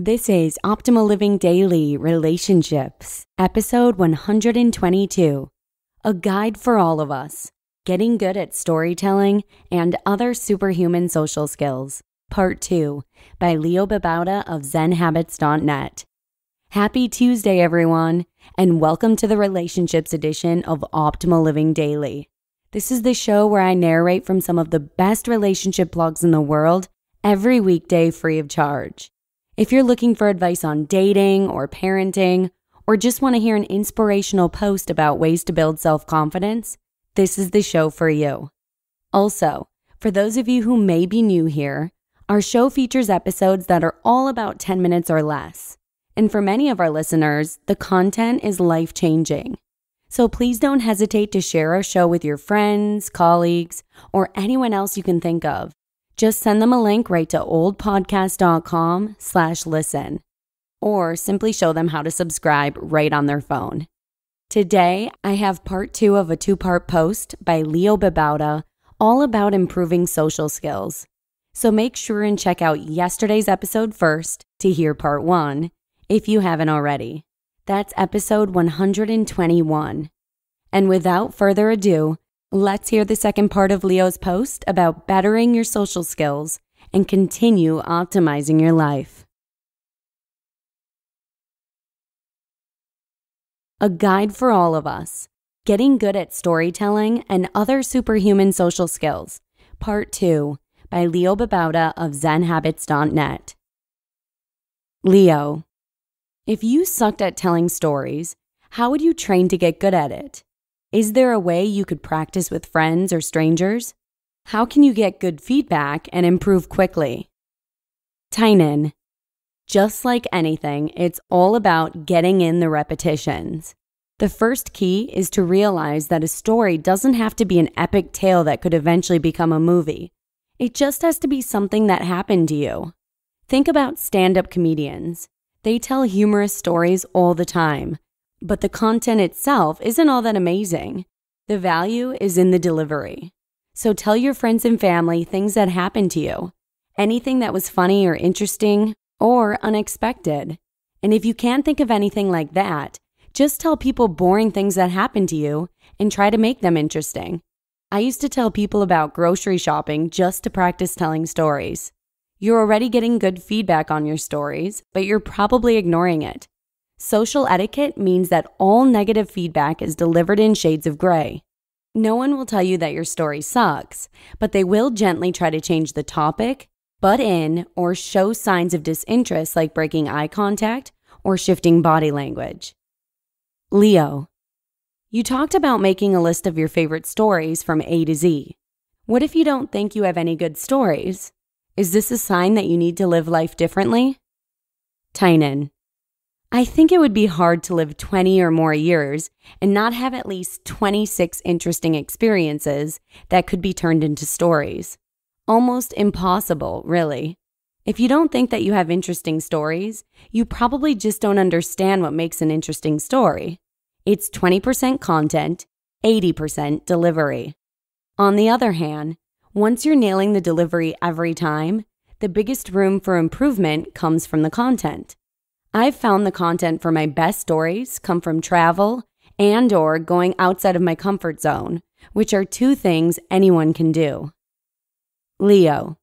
This is Optimal Living Daily Relationships, episode 122. A guide for all of us getting good at storytelling and other superhuman social skills, part two by Leo Babauta of ZenHabits.net. Happy Tuesday, everyone, and welcome to the Relationships edition of Optimal Living Daily. This is the show where I narrate from some of the best relationship blogs in the world every weekday free of charge. If you're looking for advice on dating or parenting, or just want to hear an inspirational post about ways to build self confidence, this is the show for you. Also, for those of you who may be new here, our show features episodes that are all about 10 minutes or less. And for many of our listeners, the content is life changing. So please don't hesitate to share our show with your friends, colleagues, or anyone else you can think of just send them a link right to oldpodcast.com slash listen or simply show them how to subscribe right on their phone. Today, I have part two of a two-part post by Leo Babauta all about improving social skills. So make sure and check out yesterday's episode first to hear part one if you haven't already. That's episode 121. And without further ado, Let's hear the second part of Leo's post about bettering your social skills and continue optimizing your life. A guide for all of us Getting Good at Storytelling and Other Superhuman Social Skills, Part 2 by Leo Babauta of ZenHabits.net. Leo, if you sucked at telling stories, how would you train to get good at it? Is there a way you could practice with friends or strangers? How can you get good feedback and improve quickly? Tynan. Just like anything, it's all about getting in the repetitions. The first key is to realize that a story doesn't have to be an epic tale that could eventually become a movie. It just has to be something that happened to you. Think about stand up comedians. They tell humorous stories all the time, but the content itself isn't all that amazing. The value is in the delivery. So tell your friends and family things that happened to you, anything that was funny or interesting or unexpected. And if you can't think of anything like that, just tell people boring things that happened to you and try to make them interesting. I used to tell people about grocery shopping just to practice telling stories. You're already getting good feedback on your stories, but you're probably ignoring it. Social etiquette means that all negative feedback is delivered in shades of gray. No one will tell you that your story sucks, but they will gently try to change the topic, butt in, or show signs of disinterest like breaking eye contact or shifting body language. Leo, you talked about making a list of your favorite stories from A to Z. What if you don't think you have any good stories? Is this a sign that you need to live life differently? Tynan, I think it would be hard to live 20 or more years and not have at least 26 interesting experiences that could be turned into stories. Almost impossible, really. If you don't think that you have interesting stories, you probably just don't understand what makes an interesting story. It's 20% content, 80% delivery. On the other hand, once you're nailing the delivery every time, the biggest room for improvement comes from the content. I've found the content for my best stories come from travel and or going outside of my comfort zone, which are two things anyone can do. Leo.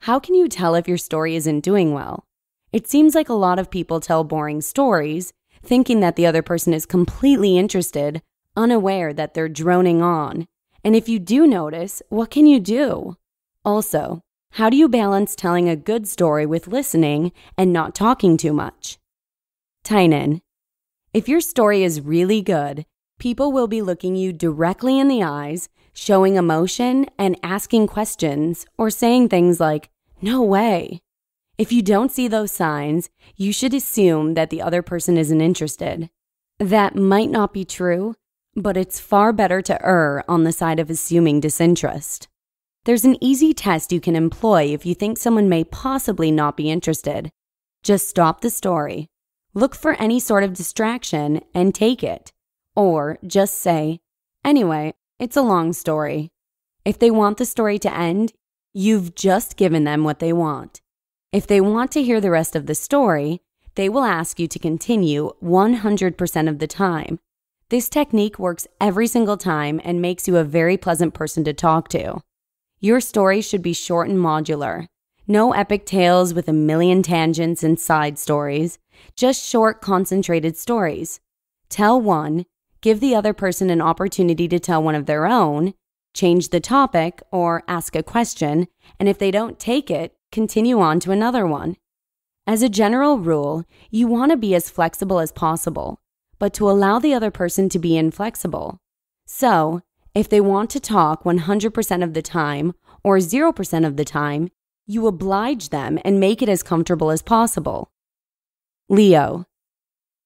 How can you tell if your story isn't doing well? It seems like a lot of people tell boring stories, thinking that the other person is completely interested, unaware that they're droning on. And if you do notice, what can you do? Also, how do you balance telling a good story with listening and not talking too much? Tynan, if your story is really good, people will be looking you directly in the eyes, showing emotion, and asking questions or saying things like, No way. If you don't see those signs, you should assume that the other person isn't interested. That might not be true, but it's far better to err on the side of assuming disinterest. There's an easy test you can employ if you think someone may possibly not be interested. Just stop the story, look for any sort of distraction, and take it. Or just say, anyway, it's a long story. If they want the story to end, you've just given them what they want. If they want to hear the rest of the story, they will ask you to continue 100% of the time. This technique works every single time and makes you a very pleasant person to talk to. Your story should be short and modular. No epic tales with a million tangents and side stories, just short, concentrated stories. Tell one, give the other person an opportunity to tell one of their own, change the topic, or ask a question, and if they don't take it, continue on to another one. As a general rule, you want to be as flexible as possible, but to allow the other person to be inflexible. So, if they want to talk 100% of the time or 0% of the time, you oblige them and make it as comfortable as possible. Leo,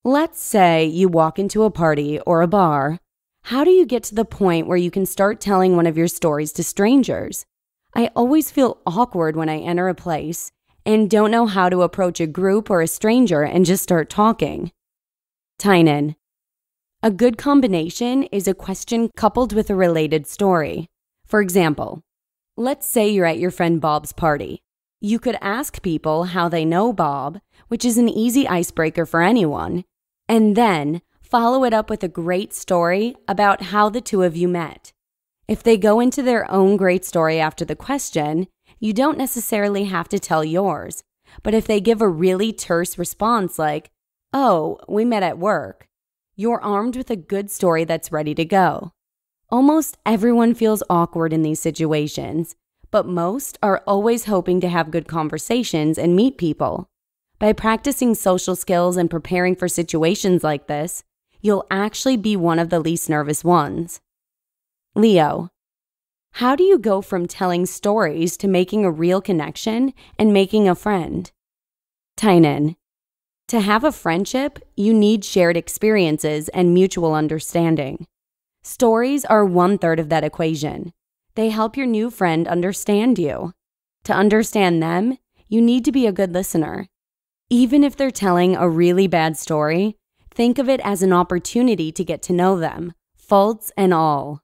let's say you walk into a party or a bar. How do you get to the point where you can start telling one of your stories to strangers? I always feel awkward when I enter a place and don't know how to approach a group or a stranger and just start talking. Tynan, a good combination is a question coupled with a related story. For example, let's say you're at your friend Bob's party. You could ask people how they know Bob, which is an easy icebreaker for anyone, and then follow it up with a great story about how the two of you met. If they go into their own great story after the question, you don't necessarily have to tell yours. But if they give a really terse response like, oh, we met at work, you're armed with a good story that's ready to go. Almost everyone feels awkward in these situations, but most are always hoping to have good conversations and meet people. By practicing social skills and preparing for situations like this, you'll actually be one of the least nervous ones. Leo, how do you go from telling stories to making a real connection and making a friend? Tynan, to have a friendship, you need shared experiences and mutual understanding. Stories are one third of that equation. They help your new friend understand you. To understand them, you need to be a good listener. Even if they're telling a really bad story, think of it as an opportunity to get to know them, faults and all.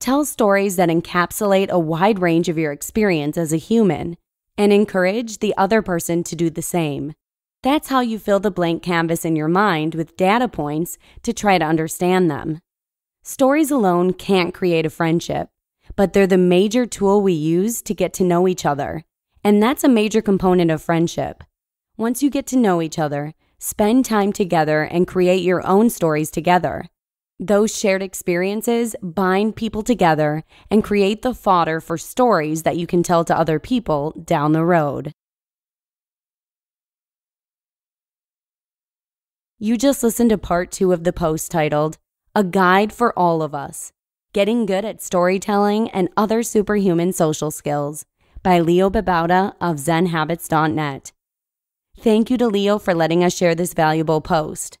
Tell stories that encapsulate a wide range of your experience as a human and encourage the other person to do the same. That's how you fill the blank canvas in your mind with data points to try to understand them. Stories alone can't create a friendship, but they're the major tool we use to get to know each other. And that's a major component of friendship. Once you get to know each other, spend time together and create your own stories together. Those shared experiences bind people together and create the fodder for stories that you can tell to other people down the road. You just listened to part two of the post titled, A Guide for All of Us Getting Good at Storytelling and Other Superhuman Social Skills by Leo Babauta of ZenHabits.net. Thank you to Leo for letting us share this valuable post.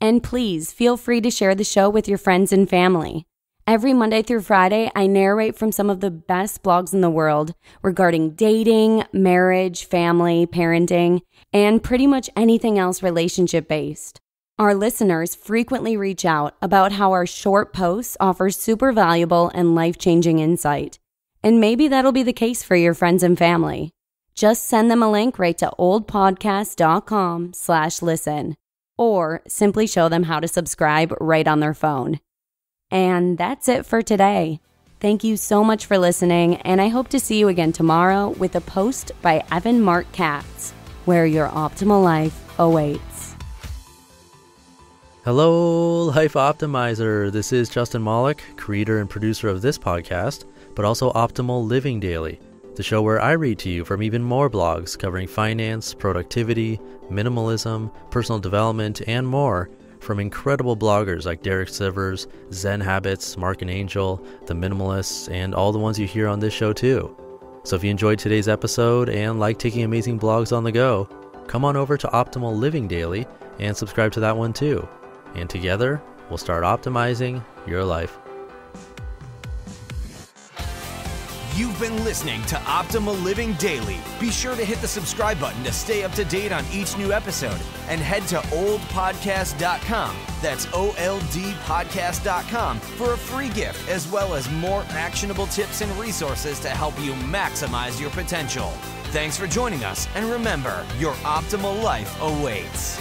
And please feel free to share the show with your friends and family. Every Monday through Friday, I narrate from some of the best blogs in the world regarding dating, marriage, family, parenting, and pretty much anything else relationship based. Our listeners frequently reach out about how our short posts offer super valuable and life changing insight. And maybe that'll be the case for your friends and family. Just send them a link right to oldpodcast.com slash listen, or simply show them how to subscribe right on their phone. And that's it for today. Thank you so much for listening, and I hope to see you again tomorrow with a post by Evan Mark Katz, where your optimal life awaits. Hello, Life Optimizer. This is Justin Mollick, creator and producer of this podcast, but also Optimal Living Daily, the show where I read to you from even more blogs covering finance, productivity, minimalism, personal development, and more from incredible bloggers like Derek Sivers, Zen Habits, Mark and Angel, The Minimalists, and all the ones you hear on this show too. So if you enjoyed today's episode and like taking amazing blogs on the go, come on over to Optimal Living Daily and subscribe to that one too. And together, we'll start optimizing your life. You've been listening to Optimal Living Daily. Be sure to hit the subscribe button to stay up to date on each new episode and head to oldpodcast.com. That's o l d podcast.com for a free gift as well as more actionable tips and resources to help you maximize your potential. Thanks for joining us, and remember, your optimal life awaits.